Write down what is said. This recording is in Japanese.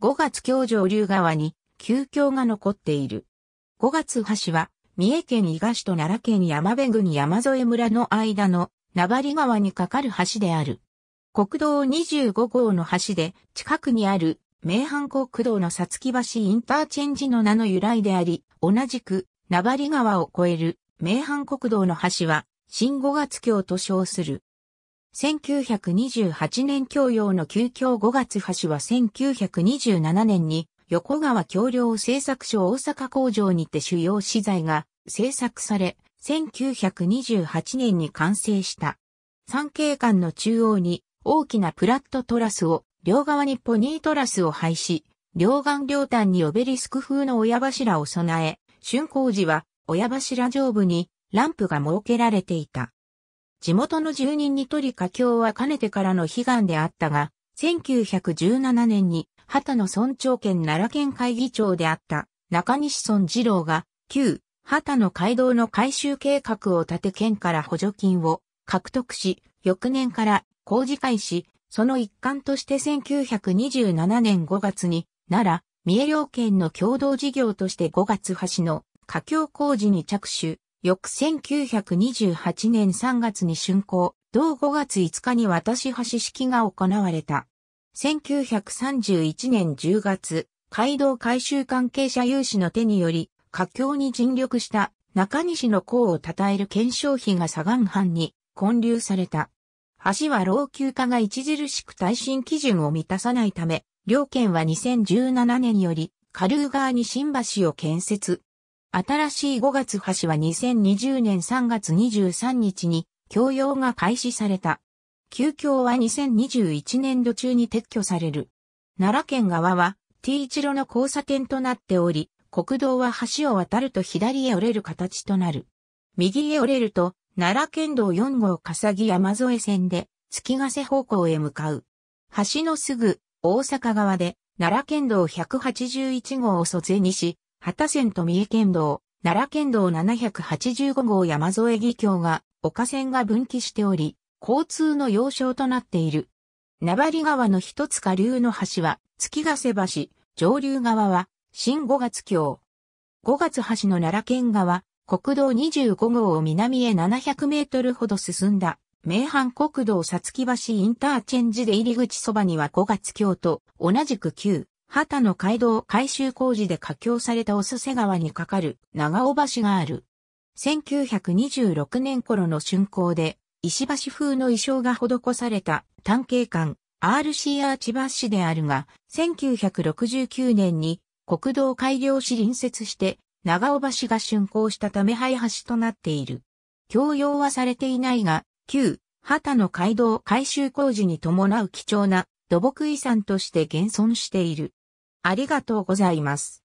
5月橋上流川に旧橋が残っている。5月橋は三重県伊賀市と奈良県山辺郡山添村の間の名張川に架かる橋である。国道25号の橋で近くにある名阪国道のさつき橋インターチェンジの名の由来であり、同じく名張川を越える名阪国道の橋は新5月橋と称する。1928年教養の旧教5月橋は1927年に横川橋梁製作所大阪工場にて主要資材が製作され、1928年に完成した。三景館の中央に大きなプラットトラスを、両側にポニートラスを配し、両岸両端にオベリスク風の親柱を備え、竣工時は親柱上部にランプが設けられていた。地元の住人にとり佳境はかねてからの悲願であったが、1917年に、畑の村長兼奈良県会議長であった中西村二郎が、旧、畑の街道の改修計画を立て県から補助金を獲得し、翌年から工事開始、その一環として1927年5月に、奈良、三重両県の共同事業として5月橋の華僑工事に着手、翌1928年3月に竣工、同5月5日に渡し橋式が行われた。1931年10月、街道改修関係者有志の手により、佳境に尽力した中西の功を称える検証費が左岸藩に建立された。橋は老朽化が著しく耐震基準を満たさないため、両県は2017年より、下流側に新橋を建設。新しい5月橋は2020年3月23日に供用が開始された。旧橋は2021年度中に撤去される。奈良県側は T 一路の交差点となっており、国道は橋を渡ると左へ折れる形となる。右へ折れると、奈良県道4号笠木山添線で、月ヶ瀬方向へ向かう。橋のすぐ、大阪側で、奈良県道181号を卒にし、畑線と三重県道、奈良県道785号山添義橋が、岡線が分岐しており、交通の要衝となっている。名張川の一つ下流の橋は、月ヶ瀬橋、上流側は、新五月橋。五月橋の奈良県側、国道25号を南へ700メートルほど進んだ、名阪国道さつき橋インターチェンジで入り口そばには五月橋と、同じく旧、畑の街道改修工事で架橋されたおすせ川に架かる長尾橋がある。1926年頃の竣工で、石橋風の衣装が施された探検官 RC アーチ橋であるが、1969年に国道改良し隣接して長尾橋が竣工したため廃橋となっている。共用はされていないが、旧、畑の街道改修工事に伴う貴重な土木遺産として現存している。ありがとうございます。